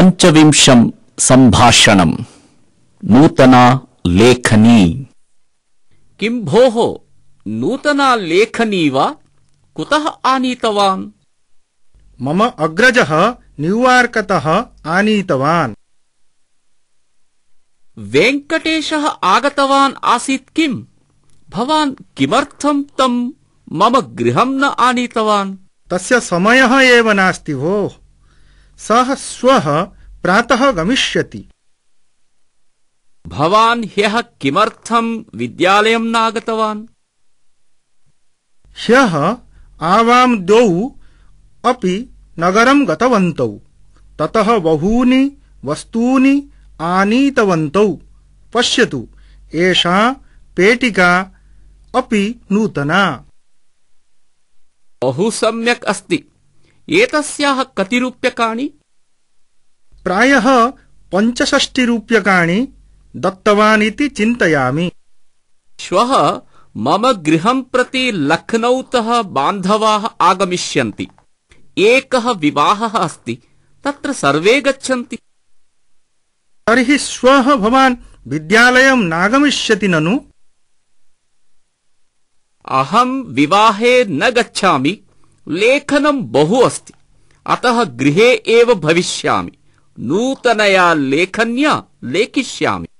पञ्चविंशम् सम्भाषणम् नूतना लेखनी किं भोः नूतना लेखनी वा कुतः आनीतवान् मम अग्रजः न्यूयार्कतः आनीतवान् वेङ्कटेशः आगतवान् आसीत् किम् भवान् किमर्थम् तम् मम गृहम् न आनीतवान् तस्य समयः एव नास्ति भोः सः श्वः प्रातः गमिष्यति भवान् ह्यः किमर्थं विद्यालयं नागतवान् ह्यः आवां द्वौ अपि नगरं गतवन्तौ ततः बहूनि वस्तूनि आनीतवन्तौ पश्यतु एषा पेटिका अपि नूतना बहु सम्यक् अस्ति एतस्याः कति रूप्यकाणि प्रायः पञ्चषष्टिरूप्यकाणि दत्तवानिति चिन्तयामि श्वः मम गृहं प्रति लखनऊतः बान्धवाः आगमिष्यन्ति एकः विवाहः अस्ति तत्र सर्वे गच्छन्ति तर्हि श्वः भवान् विद्यालयं नागमिष्यति ननु अहम् विवाहे न गच्छामि लेखनम् बहु अस्ति अतः गृहे एव भविष्यामि नूतनया लेखन्या लेखिष्यामि